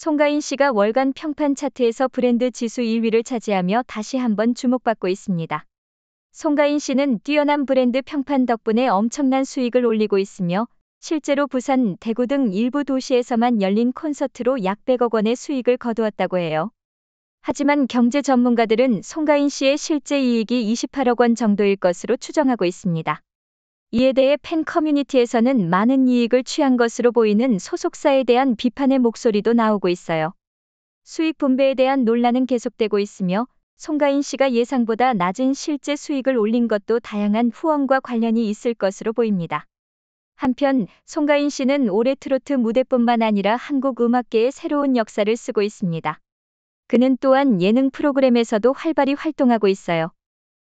송가인 씨가 월간 평판 차트에서 브랜드 지수 1위를 차지하며 다시 한번 주목받고 있습니다. 송가인 씨는 뛰어난 브랜드 평판 덕분에 엄청난 수익을 올리고 있으며 실제로 부산, 대구 등 일부 도시에서만 열린 콘서트로 약 100억 원의 수익을 거두었다고 해요. 하지만 경제 전문가들은 송가인 씨의 실제 이익이 28억 원 정도일 것으로 추정하고 있습니다. 이에 대해 팬 커뮤니티에서는 많은 이익을 취한 것으로 보이는 소속사에 대한 비판의 목소리도 나오고 있어요. 수익 분배에 대한 논란은 계속되고 있으며 송가인 씨가 예상보다 낮은 실제 수익을 올린 것도 다양한 후원과 관련이 있을 것으로 보입니다. 한편 송가인 씨는 올해 트로트 무대뿐만 아니라 한국 음악계의 새로운 역사를 쓰고 있습니다. 그는 또한 예능 프로그램에서도 활발히 활동하고 있어요.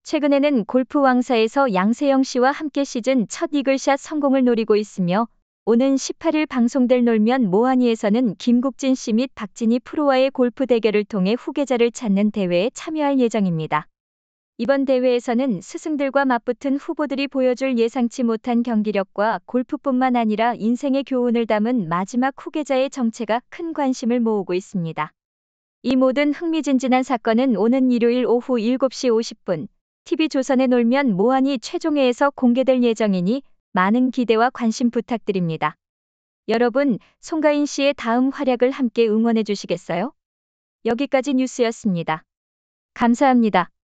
최근에는 골프 왕사에서 양세형 씨와 함께 시즌 첫 이글샷 성공을 노리고 있으며 오는 18일 방송될 놀면 모하니에서는 김국진 씨 및 박진희 프로와의 골프 대결을 통해 후계자를 찾는 대회에 참여할 예정입니다. 이번 대회에서는 스승들과 맞붙은 후보들이 보여줄 예상치 못한 경기력과 골프뿐만 아니라 인생의 교훈을 담은 마지막 후계자의 정체가 큰 관심을 모으고 있습니다. 이 모든 흥미진진한 사건은 오는 일요일 오후 7시 50분 TV조선에 놀면 모하이 최종회에서 공개될 예정이니 많은 기대와 관심 부탁드립니다. 여러분, 송가인 씨의 다음 활약을 함께 응원해 주시겠어요? 여기까지 뉴스였습니다. 감사합니다.